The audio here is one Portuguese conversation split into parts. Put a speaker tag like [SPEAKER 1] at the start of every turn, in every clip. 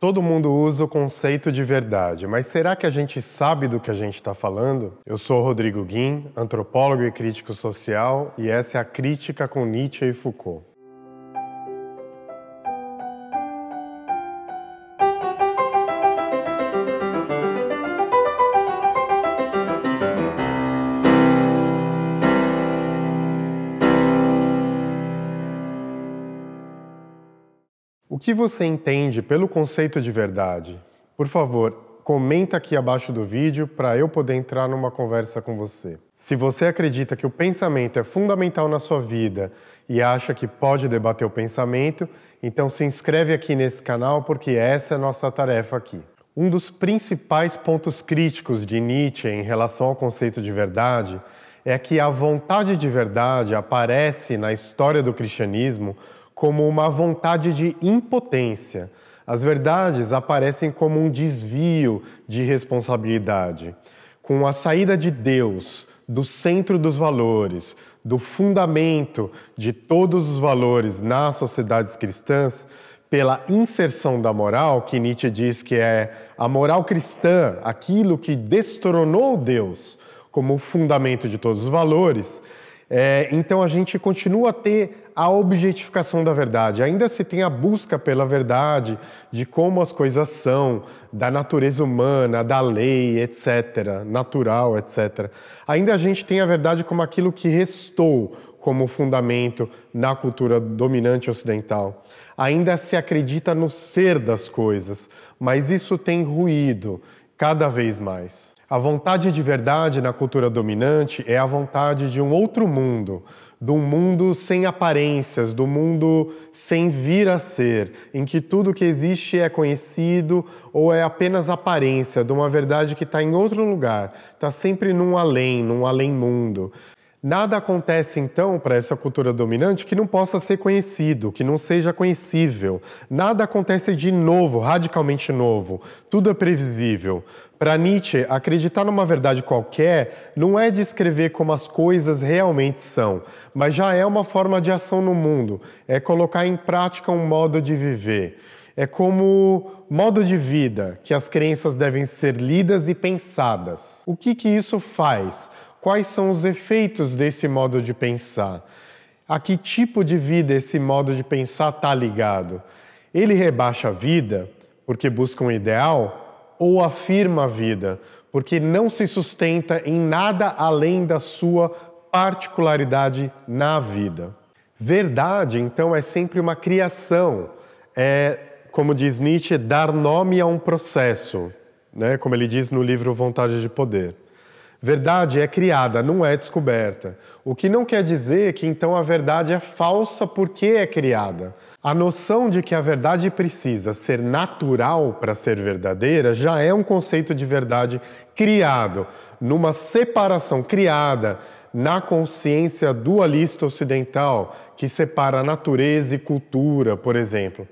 [SPEAKER 1] Todo mundo usa o conceito de verdade, mas será que a gente sabe do que a gente está falando? Eu sou Rodrigo Guim, antropólogo e crítico social, e essa é a Crítica com Nietzsche e Foucault. que você entende pelo conceito de verdade? Por favor, comenta aqui abaixo do vídeo para eu poder entrar numa conversa com você. Se você acredita que o pensamento é fundamental na sua vida e acha que pode debater o pensamento, então se inscreve aqui nesse canal porque essa é a nossa tarefa aqui. Um dos principais pontos críticos de Nietzsche em relação ao conceito de verdade é que a vontade de verdade aparece na história do cristianismo como uma vontade de impotência. As verdades aparecem como um desvio de responsabilidade. Com a saída de Deus do centro dos valores, do fundamento de todos os valores nas sociedades cristãs, pela inserção da moral, que Nietzsche diz que é a moral cristã, aquilo que destronou Deus como fundamento de todos os valores, é, então a gente continua a ter a objetificação da verdade. Ainda se tem a busca pela verdade, de como as coisas são, da natureza humana, da lei, etc., natural, etc. Ainda a gente tem a verdade como aquilo que restou como fundamento na cultura dominante ocidental. Ainda se acredita no ser das coisas, mas isso tem ruído cada vez mais. A vontade de verdade na cultura dominante é a vontade de um outro mundo, do mundo sem aparências, do mundo sem vir a ser, em que tudo que existe é conhecido ou é apenas aparência de uma verdade que está em outro lugar, está sempre num além, num além-mundo. Nada acontece então para essa cultura dominante que não possa ser conhecido, que não seja conhecível. Nada acontece de novo, radicalmente novo. Tudo é previsível. Para Nietzsche, acreditar numa verdade qualquer não é descrever como as coisas realmente são, mas já é uma forma de ação no mundo, é colocar em prática um modo de viver. É como modo de vida que as crenças devem ser lidas e pensadas. O que que isso faz? quais são os efeitos desse modo de pensar, a que tipo de vida esse modo de pensar está ligado. Ele rebaixa a vida porque busca um ideal ou afirma a vida porque não se sustenta em nada além da sua particularidade na vida. Verdade, então, é sempre uma criação, é, como diz Nietzsche, dar nome a um processo, né? como ele diz no livro Vontade de Poder. Verdade é criada, não é descoberta. O que não quer dizer que então a verdade é falsa porque é criada. A noção de que a verdade precisa ser natural para ser verdadeira já é um conceito de verdade criado, numa separação criada na consciência dualista ocidental, que separa natureza e cultura, por exemplo.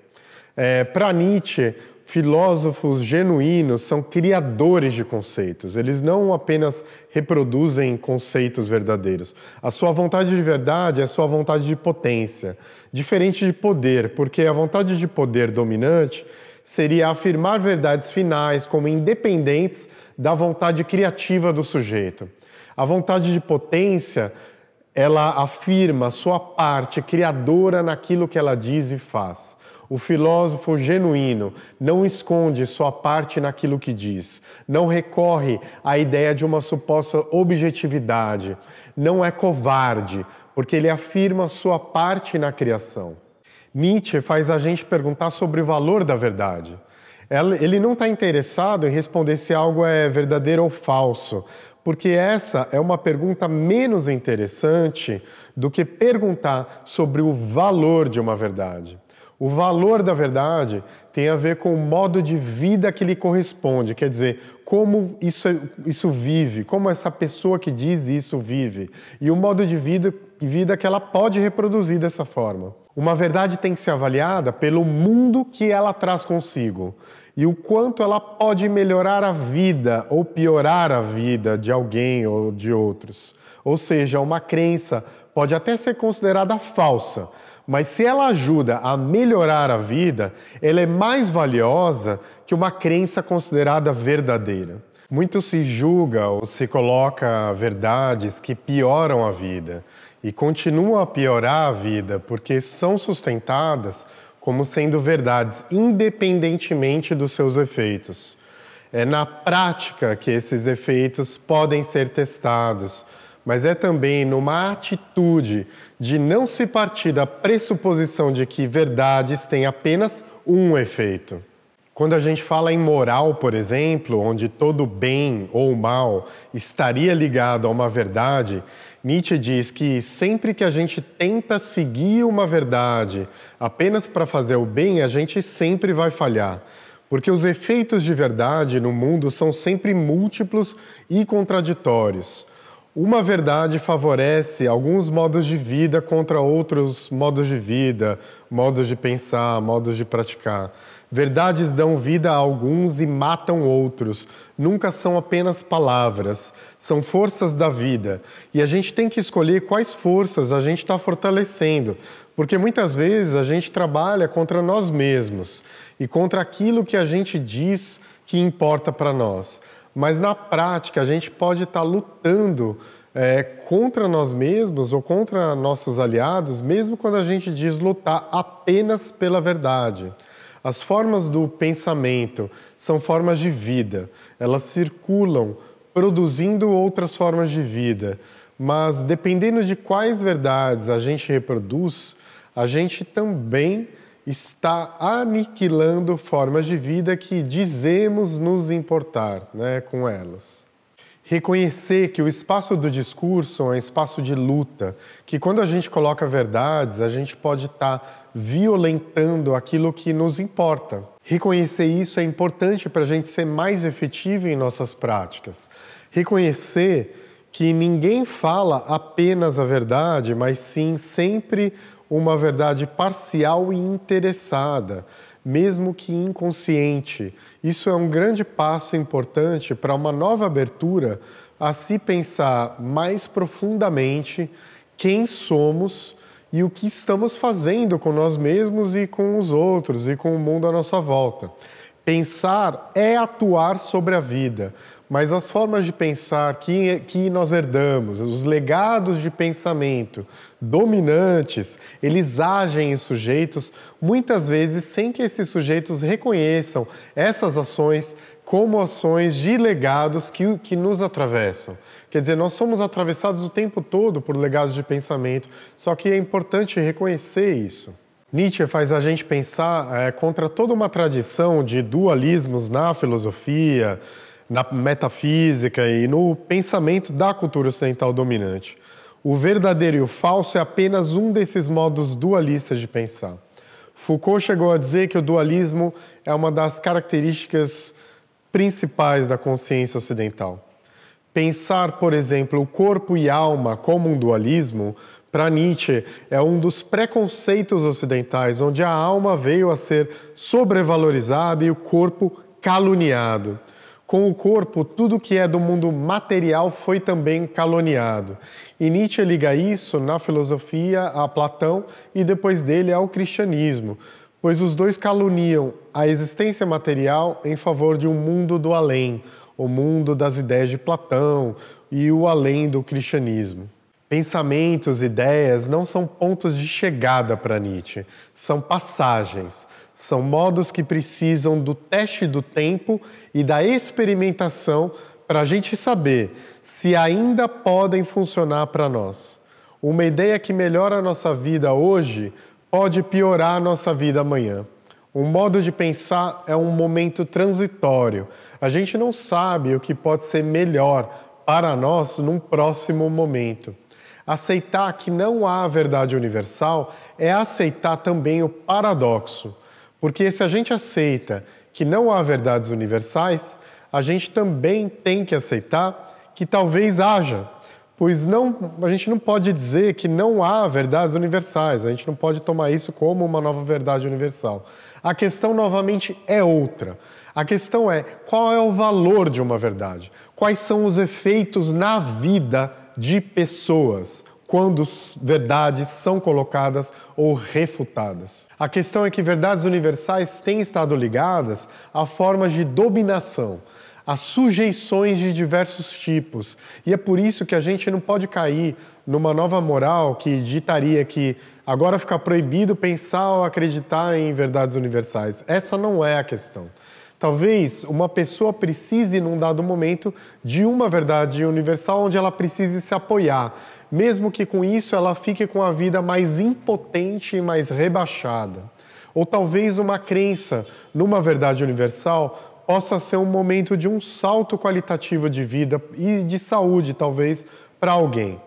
[SPEAKER 1] É, para Nietzsche, filósofos genuínos são criadores de conceitos, eles não apenas reproduzem conceitos verdadeiros. A sua vontade de verdade é a sua vontade de potência, diferente de poder, porque a vontade de poder dominante seria afirmar verdades finais como independentes da vontade criativa do sujeito. A vontade de potência, ela afirma sua parte criadora naquilo que ela diz e faz. O filósofo genuíno não esconde sua parte naquilo que diz, não recorre à ideia de uma suposta objetividade, não é covarde, porque ele afirma sua parte na criação. Nietzsche faz a gente perguntar sobre o valor da verdade. Ele não está interessado em responder se algo é verdadeiro ou falso, porque essa é uma pergunta menos interessante do que perguntar sobre o valor de uma verdade. O valor da verdade tem a ver com o modo de vida que lhe corresponde, quer dizer, como isso, é, isso vive, como essa pessoa que diz isso vive, e o modo de vida, vida que ela pode reproduzir dessa forma. Uma verdade tem que ser avaliada pelo mundo que ela traz consigo e o quanto ela pode melhorar a vida ou piorar a vida de alguém ou de outros. Ou seja, uma crença pode até ser considerada falsa, mas se ela ajuda a melhorar a vida, ela é mais valiosa que uma crença considerada verdadeira. Muito se julga ou se coloca verdades que pioram a vida e continuam a piorar a vida porque são sustentadas como sendo verdades independentemente dos seus efeitos. É na prática que esses efeitos podem ser testados, mas é também numa atitude de não se partir da pressuposição de que verdades têm apenas um efeito. Quando a gente fala em moral, por exemplo, onde todo bem ou mal estaria ligado a uma verdade, Nietzsche diz que sempre que a gente tenta seguir uma verdade apenas para fazer o bem, a gente sempre vai falhar. Porque os efeitos de verdade no mundo são sempre múltiplos e contraditórios. Uma verdade favorece alguns modos de vida contra outros modos de vida, modos de pensar, modos de praticar. Verdades dão vida a alguns e matam outros. Nunca são apenas palavras, são forças da vida. E a gente tem que escolher quais forças a gente está fortalecendo, porque muitas vezes a gente trabalha contra nós mesmos e contra aquilo que a gente diz que importa para nós mas na prática a gente pode estar tá lutando é, contra nós mesmos ou contra nossos aliados, mesmo quando a gente diz lutar apenas pela verdade. As formas do pensamento são formas de vida, elas circulam produzindo outras formas de vida, mas dependendo de quais verdades a gente reproduz, a gente também está aniquilando formas de vida que dizemos nos importar né, com elas. Reconhecer que o espaço do discurso é um espaço de luta, que quando a gente coloca verdades, a gente pode estar tá violentando aquilo que nos importa. Reconhecer isso é importante para a gente ser mais efetivo em nossas práticas. Reconhecer que ninguém fala apenas a verdade, mas sim sempre uma verdade parcial e interessada, mesmo que inconsciente. Isso é um grande passo importante para uma nova abertura a se pensar mais profundamente quem somos e o que estamos fazendo com nós mesmos e com os outros e com o mundo à nossa volta. Pensar é atuar sobre a vida mas as formas de pensar que, que nós herdamos, os legados de pensamento dominantes, eles agem em sujeitos muitas vezes sem que esses sujeitos reconheçam essas ações como ações de legados que, que nos atravessam. Quer dizer, nós somos atravessados o tempo todo por legados de pensamento, só que é importante reconhecer isso. Nietzsche faz a gente pensar é, contra toda uma tradição de dualismos na filosofia, na metafísica e no pensamento da cultura ocidental dominante. O verdadeiro e o falso é apenas um desses modos dualistas de pensar. Foucault chegou a dizer que o dualismo é uma das características principais da consciência ocidental. Pensar, por exemplo, o corpo e alma como um dualismo, para Nietzsche, é um dos preconceitos ocidentais, onde a alma veio a ser sobrevalorizada e o corpo caluniado. Com o corpo, tudo que é do mundo material foi também caluniado. E Nietzsche liga isso na filosofia a Platão e depois dele ao cristianismo, pois os dois caluniam a existência material em favor de um mundo do além, o mundo das ideias de Platão e o além do cristianismo. Pensamentos, ideias não são pontos de chegada para Nietzsche, são passagens são modos que precisam do teste do tempo e da experimentação para a gente saber se ainda podem funcionar para nós. Uma ideia que melhora a nossa vida hoje pode piorar a nossa vida amanhã. Um modo de pensar é um momento transitório. A gente não sabe o que pode ser melhor para nós num próximo momento. Aceitar que não há verdade universal é aceitar também o paradoxo porque se a gente aceita que não há verdades universais, a gente também tem que aceitar que talvez haja, pois não, a gente não pode dizer que não há verdades universais, a gente não pode tomar isso como uma nova verdade universal. A questão novamente é outra. A questão é qual é o valor de uma verdade? Quais são os efeitos na vida de pessoas? quando verdades são colocadas ou refutadas. A questão é que verdades universais têm estado ligadas a formas de dominação, a sujeições de diversos tipos. E é por isso que a gente não pode cair numa nova moral que ditaria que agora fica proibido pensar ou acreditar em verdades universais. Essa não é a questão. Talvez uma pessoa precise, num dado momento, de uma verdade universal onde ela precise se apoiar mesmo que com isso ela fique com a vida mais impotente e mais rebaixada. Ou talvez uma crença numa verdade universal possa ser um momento de um salto qualitativo de vida e de saúde, talvez, para alguém.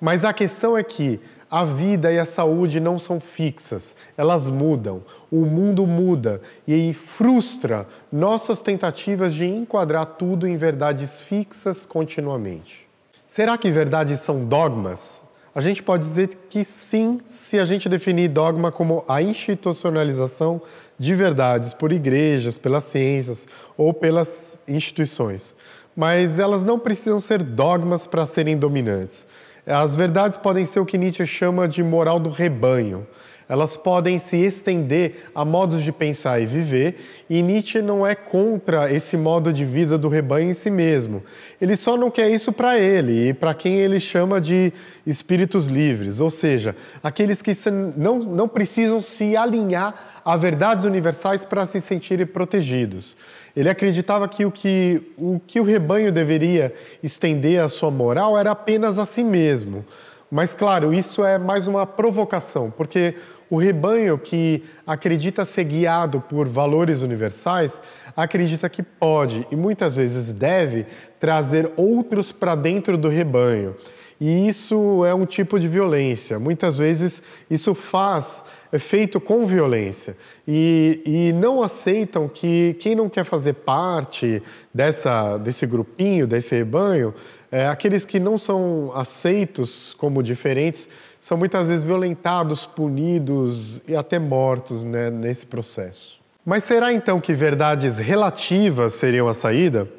[SPEAKER 1] Mas a questão é que a vida e a saúde não são fixas, elas mudam, o mundo muda e frustra nossas tentativas de enquadrar tudo em verdades fixas continuamente. Será que verdades são dogmas? A gente pode dizer que sim, se a gente definir dogma como a institucionalização de verdades por igrejas, pelas ciências ou pelas instituições. Mas elas não precisam ser dogmas para serem dominantes. As verdades podem ser o que Nietzsche chama de moral do rebanho. Elas podem se estender a modos de pensar e viver, e Nietzsche não é contra esse modo de vida do rebanho em si mesmo. Ele só não quer isso para ele e para quem ele chama de espíritos livres, ou seja, aqueles que não, não precisam se alinhar a verdades universais para se sentirem protegidos. Ele acreditava que o, que o que o rebanho deveria estender a sua moral era apenas a si mesmo. Mas, claro, isso é mais uma provocação, porque o rebanho que acredita ser guiado por valores universais acredita que pode e muitas vezes deve trazer outros para dentro do rebanho. E isso é um tipo de violência. Muitas vezes isso faz é feito com violência e, e não aceitam que quem não quer fazer parte dessa, desse grupinho, desse rebanho, é, aqueles que não são aceitos como diferentes são muitas vezes violentados, punidos e até mortos né, nesse processo. Mas será então que verdades relativas seriam a saída?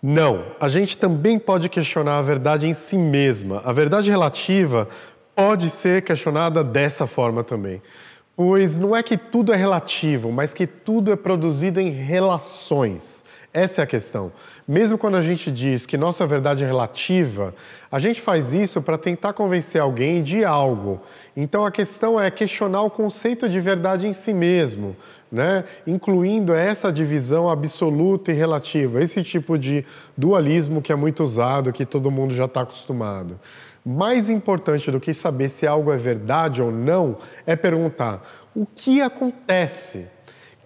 [SPEAKER 1] Não, a gente também pode questionar a verdade em si mesma. A verdade relativa pode ser questionada dessa forma também. Pois não é que tudo é relativo, mas que tudo é produzido em relações. Essa é a questão. Mesmo quando a gente diz que nossa verdade é relativa, a gente faz isso para tentar convencer alguém de algo. Então a questão é questionar o conceito de verdade em si mesmo, né? incluindo essa divisão absoluta e relativa, esse tipo de dualismo que é muito usado, que todo mundo já está acostumado. Mais importante do que saber se algo é verdade ou não é perguntar o que acontece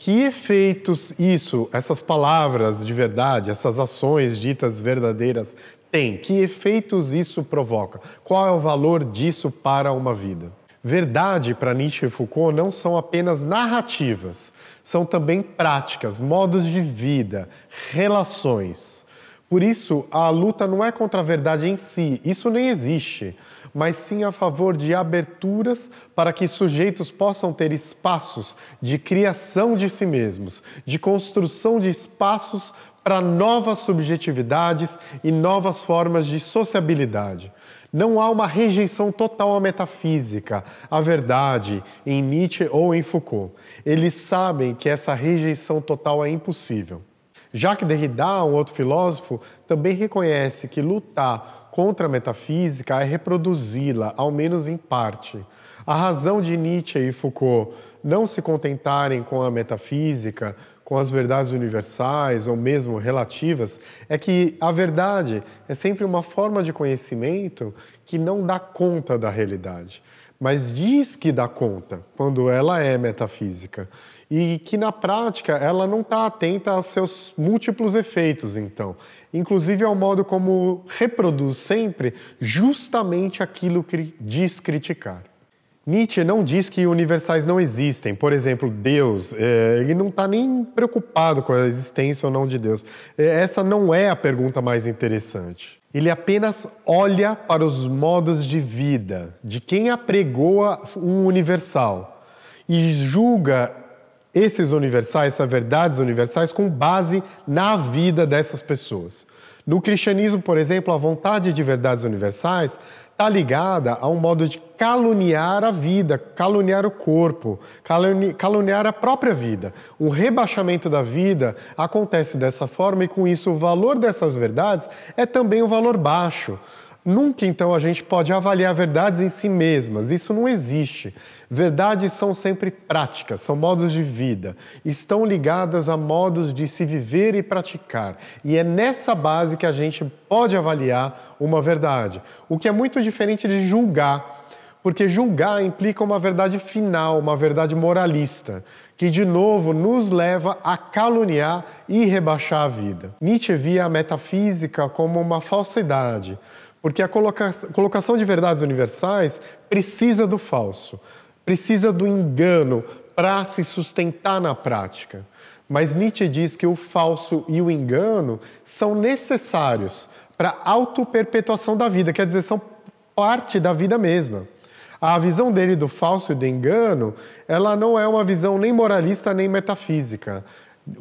[SPEAKER 1] que efeitos isso, essas palavras de verdade, essas ações ditas verdadeiras têm? Que efeitos isso provoca? Qual é o valor disso para uma vida? Verdade para Nietzsche e Foucault não são apenas narrativas, são também práticas, modos de vida, relações. Por isso, a luta não é contra a verdade em si, isso nem existe mas sim a favor de aberturas para que sujeitos possam ter espaços de criação de si mesmos, de construção de espaços para novas subjetividades e novas formas de sociabilidade. Não há uma rejeição total à metafísica, à verdade, em Nietzsche ou em Foucault. Eles sabem que essa rejeição total é impossível. Jacques Derrida, um outro filósofo, também reconhece que lutar contra a metafísica é reproduzi-la, ao menos em parte. A razão de Nietzsche e Foucault não se contentarem com a metafísica, com as verdades universais ou mesmo relativas, é que a verdade é sempre uma forma de conhecimento que não dá conta da realidade, mas diz que dá conta quando ela é metafísica e que na prática ela não está atenta a seus múltiplos efeitos, então, inclusive ao é modo como reproduz sempre justamente aquilo que diz criticar. Nietzsche não diz que universais não existem. Por exemplo, Deus, é, ele não está nem preocupado com a existência ou não de Deus. É, essa não é a pergunta mais interessante. Ele apenas olha para os modos de vida de quem apregoa um universal e julga esses universais, essas verdades universais, com base na vida dessas pessoas. No cristianismo, por exemplo, a vontade de verdades universais está ligada a um modo de caluniar a vida, caluniar o corpo, caluniar a própria vida. O rebaixamento da vida acontece dessa forma e, com isso, o valor dessas verdades é também um valor baixo. Nunca, então, a gente pode avaliar verdades em si mesmas. Isso não existe. Verdades são sempre práticas, são modos de vida. Estão ligadas a modos de se viver e praticar. E é nessa base que a gente pode avaliar uma verdade. O que é muito diferente de julgar. Porque julgar implica uma verdade final, uma verdade moralista, que de novo nos leva a caluniar e rebaixar a vida. Nietzsche via a metafísica como uma falsidade, porque a colocação de verdades universais precisa do falso, precisa do engano para se sustentar na prática. Mas Nietzsche diz que o falso e o engano são necessários para a autoperpetuação da vida, quer dizer, são parte da vida mesma. A visão dele do falso e do engano, ela não é uma visão nem moralista nem metafísica.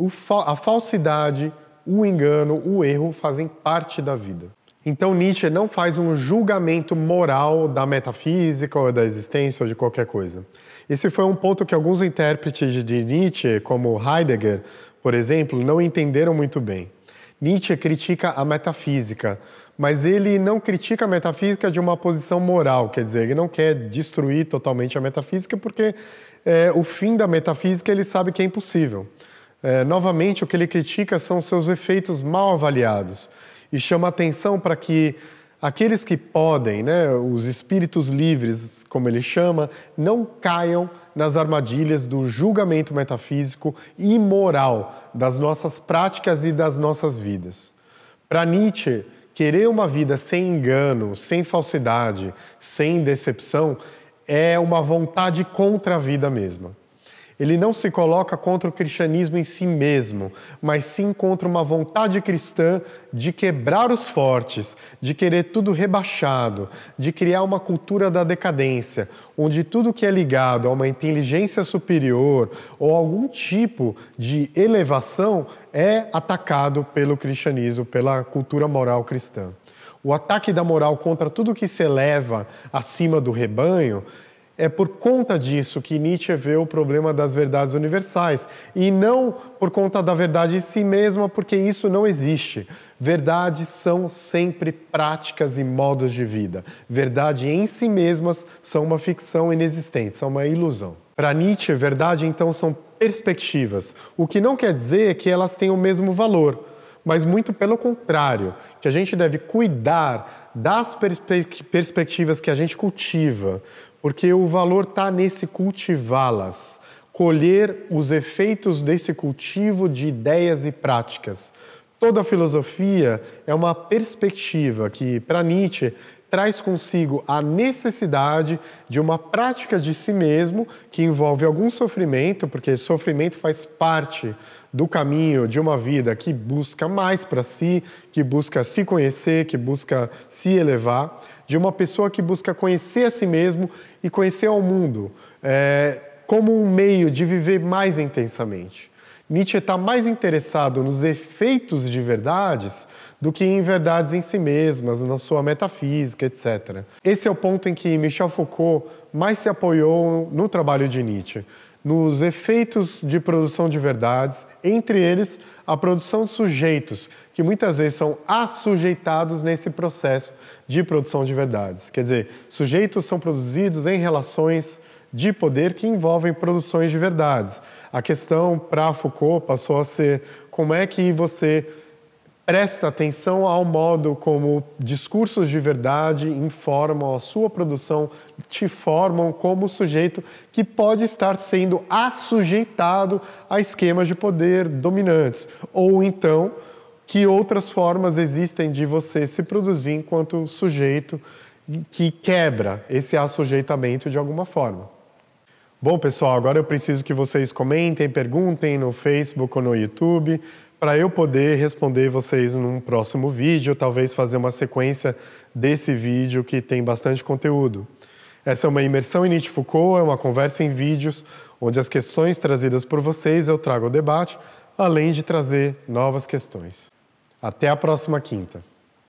[SPEAKER 1] Fa a falsidade, o engano, o erro fazem parte da vida. Então Nietzsche não faz um julgamento moral da metafísica ou da existência ou de qualquer coisa. Esse foi um ponto que alguns intérpretes de Nietzsche, como Heidegger, por exemplo, não entenderam muito bem. Nietzsche critica a metafísica, mas ele não critica a metafísica de uma posição moral, quer dizer, ele não quer destruir totalmente a metafísica porque é, o fim da metafísica ele sabe que é impossível. É, novamente, o que ele critica são seus efeitos mal avaliados e chama atenção para que aqueles que podem, né, os espíritos livres, como ele chama, não caiam nas armadilhas do julgamento metafísico e moral das nossas práticas e das nossas vidas. Para Nietzsche, querer uma vida sem engano, sem falsidade, sem decepção, é uma vontade contra a vida mesma. Ele não se coloca contra o cristianismo em si mesmo, mas sim contra uma vontade cristã de quebrar os fortes, de querer tudo rebaixado, de criar uma cultura da decadência, onde tudo que é ligado a uma inteligência superior ou algum tipo de elevação é atacado pelo cristianismo, pela cultura moral cristã. O ataque da moral contra tudo que se eleva acima do rebanho é por conta disso que Nietzsche vê o problema das verdades universais e não por conta da verdade em si mesma, porque isso não existe. Verdades são sempre práticas e modos de vida. Verdade em si mesmas são uma ficção inexistente, são uma ilusão. Para Nietzsche, verdade então são perspectivas, o que não quer dizer que elas têm o mesmo valor, mas muito pelo contrário, que a gente deve cuidar das perspe perspectivas que a gente cultiva, porque o valor está nesse cultivá-las, colher os efeitos desse cultivo de ideias e práticas. Toda filosofia é uma perspectiva que, para Nietzsche, traz consigo a necessidade de uma prática de si mesmo que envolve algum sofrimento, porque sofrimento faz parte do caminho de uma vida que busca mais para si, que busca se conhecer, que busca se elevar, de uma pessoa que busca conhecer a si mesmo e conhecer ao mundo é, como um meio de viver mais intensamente. Nietzsche está mais interessado nos efeitos de verdades do que em verdades em si mesmas, na sua metafísica, etc. Esse é o ponto em que Michel Foucault mais se apoiou no trabalho de Nietzsche, nos efeitos de produção de verdades, entre eles a produção de sujeitos, que muitas vezes são assujeitados nesse processo de produção de verdades. Quer dizer, sujeitos são produzidos em relações de poder que envolvem produções de verdades. A questão para Foucault passou a ser como é que você presta atenção ao modo como discursos de verdade informam a sua produção, te formam como sujeito que pode estar sendo assujeitado a esquemas de poder dominantes, ou então que outras formas existem de você se produzir enquanto sujeito que quebra esse assujeitamento de alguma forma. Bom, pessoal, agora eu preciso que vocês comentem, perguntem no Facebook ou no YouTube para eu poder responder vocês num próximo vídeo, talvez fazer uma sequência desse vídeo que tem bastante conteúdo. Essa é uma imersão em Nietzsche Foucault, é uma conversa em vídeos onde as questões trazidas por vocês eu trago ao debate, além de trazer novas questões. Até a próxima quinta.